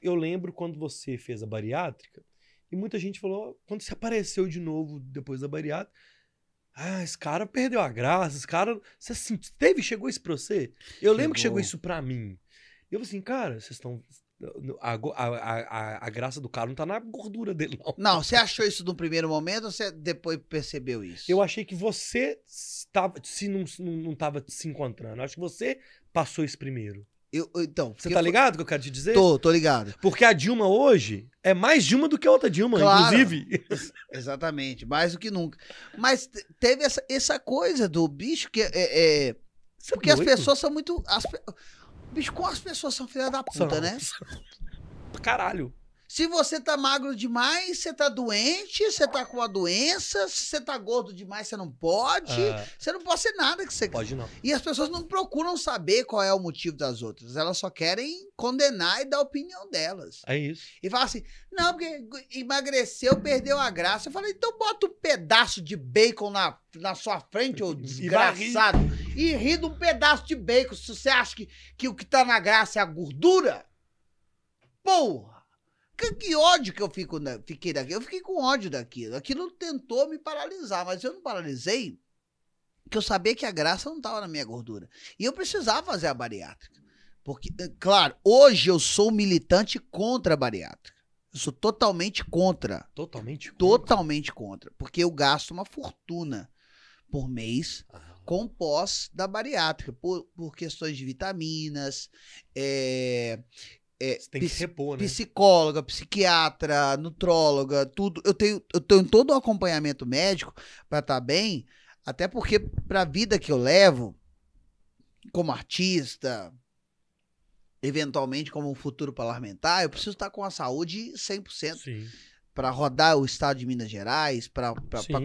eu lembro quando você fez a bariátrica, e muita gente falou, quando você apareceu de novo depois da bariátrica, ah, esse cara perdeu a graça, esse cara. Você assim, teve, chegou isso pra você? Eu lembro que chegou isso pra mim. E eu falei assim, cara, vocês estão. A, a, a, a, graça do cara não tá na gordura dele, não. Não, você achou isso no primeiro momento ou você depois percebeu isso? Eu achei que você tava, se não, não, não tava se encontrando. Eu acho que você passou isso primeiro. Eu, então, você tá ligado o que eu quero te dizer? Tô, tô ligado. Porque a Dilma hoje é mais Dilma do que a outra Dilma, claro, inclusive. Exatamente, mais do que nunca. Mas teve essa, essa coisa do bicho que é. é, é, é porque é as pessoas são muito. As, bicho, como as pessoas são filha da puta, né? Caralho. Se você tá magro demais, você tá doente, você tá com a doença, se você tá gordo demais, você não pode. É. Você não pode ser nada que você Pode não. E as pessoas não procuram saber qual é o motivo das outras. Elas só querem condenar e dar a opinião delas. É isso. E fala assim: não, porque emagreceu, perdeu a graça. Eu falei, então bota um pedaço de bacon na, na sua frente, ô desgraçado. E ri de um pedaço de bacon. Se você acha que, que o que tá na graça é a gordura, porra! Que, que ódio que eu fico na, fiquei daqui. Eu fiquei com ódio daquilo. Aquilo tentou me paralisar, mas eu não paralisei que eu sabia que a graça não estava na minha gordura. E eu precisava fazer a bariátrica. Porque, eh, claro, hoje eu sou militante contra a bariátrica. Eu sou totalmente contra. Totalmente contra. Totalmente contra. Porque eu gasto uma fortuna por mês ah. com pós da bariátrica, por, por questões de vitaminas, é, é, Você tem que repor, né? psicóloga, psiquiatra, nutróloga, tudo. Eu tenho, eu tenho todo o acompanhamento médico para estar tá bem, até porque para a vida que eu levo como artista, eventualmente como um futuro parlamentar, eu preciso estar tá com a saúde 100%. Para rodar o estado de Minas Gerais, para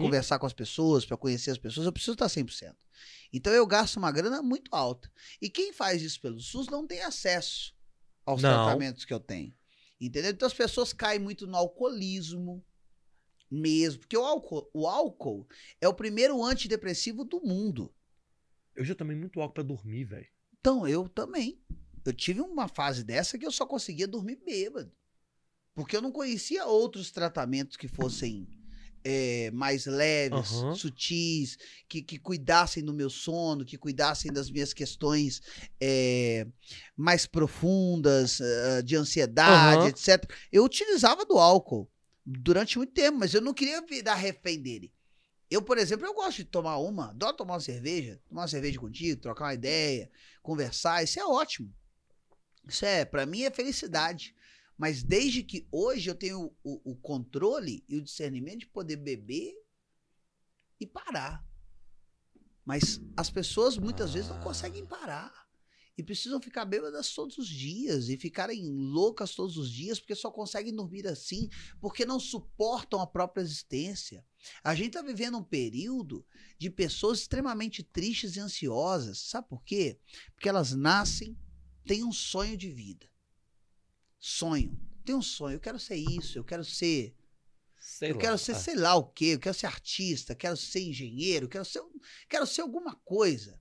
conversar com as pessoas, para conhecer as pessoas, eu preciso tá estar 100%. Então eu gasto uma grana muito alta. E quem faz isso pelo SUS não tem acesso aos não. tratamentos que eu tenho. Entendeu? Então as pessoas caem muito no alcoolismo mesmo, porque o álcool, o álcool é o primeiro antidepressivo do mundo. Eu já tomei muito álcool para dormir, velho. Então, eu também. Eu tive uma fase dessa que eu só conseguia dormir bêbado. Porque eu não conhecia outros tratamentos que fossem é, mais leves, uhum. sutis, que, que cuidassem do meu sono, que cuidassem das minhas questões é, mais profundas, uh, de ansiedade, uhum. etc. Eu utilizava do álcool durante muito tempo, mas eu não queria virar refém dele. Eu, por exemplo, eu gosto de tomar uma, adoro tomar uma cerveja, tomar uma cerveja contigo, trocar uma ideia, conversar, isso é ótimo. Isso é, para mim é felicidade. Mas desde que hoje eu tenho o, o, controle e o discernimento de poder beber e parar. Mas as pessoas muitas ah. vezes não conseguem ah. parar. E precisam ficar bêbadas todos os dias e ficarem loucas todos os dias porque só conseguem dormir assim, porque não suportam a própria existência. A gente está vivendo um período de pessoas extremamente tristes e ansiosas. Sabe por quê? Porque elas nascem, têm um sonho de vida Sonho. Tem um sonho. Eu quero ser isso, eu quero ser. Sei eu lá, quero ser, tá. sei lá o quê, eu quero ser artista, quero ser engenheiro, quero ser, quero ser alguma coisa.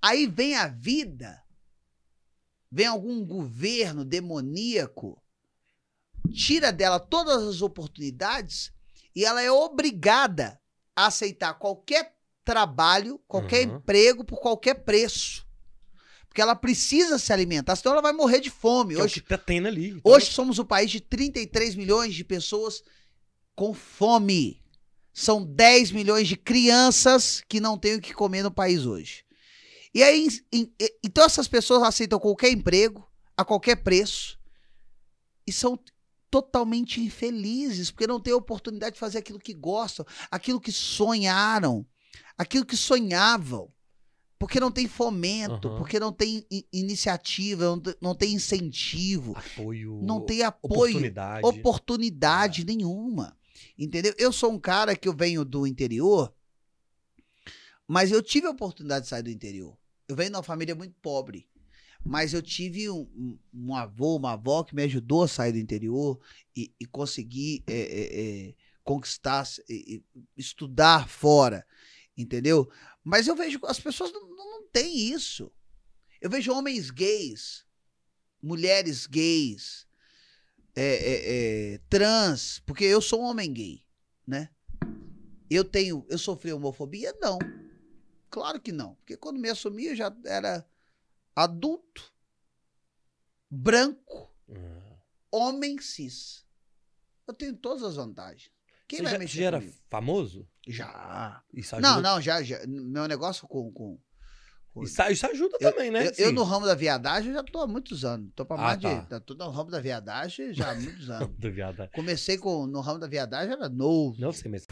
Aí vem a vida, vem algum governo demoníaco, tira dela todas as oportunidades e ela é obrigada a aceitar qualquer trabalho, qualquer uhum. emprego por qualquer preço. Porque ela precisa se alimentar, senão ela vai morrer de fome. Que hoje, é o que tá tendo ali. Então... Hoje somos o país de 33 milhões de pessoas com fome. São 10 milhões de crianças que não têm o que comer no país hoje. E aí, em, em, então essas pessoas aceitam qualquer emprego, a qualquer preço, e são totalmente infelizes, porque não têm a oportunidade de fazer aquilo que gostam, aquilo que sonharam, aquilo que sonhavam. Porque não tem fomento, uhum. porque não tem iniciativa, não, tem incentivo. Apoio. Não tem apoio. Oportunidade. Oportunidade é. nenhuma. Entendeu? Eu sou um cara que eu venho do interior, mas eu tive a oportunidade de sair do interior. Eu venho de uma família muito pobre. Mas eu tive um, um avô, uma avó que me ajudou a sair do interior e, e conseguir é, é, conquistar, estudar fora, entendeu? Mas eu vejo as pessoas não, não têm isso. Eu vejo homens gays, mulheres gays, é, é, é, trans, porque eu sou um homem gay, né? Eu tenho, eu sofri homofobia? Não. Claro que não, porque quando me assumi eu já era adulto, branco, uhum. homem cis. Eu tenho todas as vantagens. Quem Você vai já, mexer era famoso? Já. Isso ajuda. Não, não, já, já. Meu negócio com. com, com... Isso, isso, ajuda eu, também, né? Eu, eu, assim. no ramo da viadagem já tô há muitos anos. Tô pra ah, mais tá. de. Tá, tô tá no ramo da viadagem já há muitos anos. do viadagem. Comecei com, no ramo da viadagem, era novo. Não sei mesmo.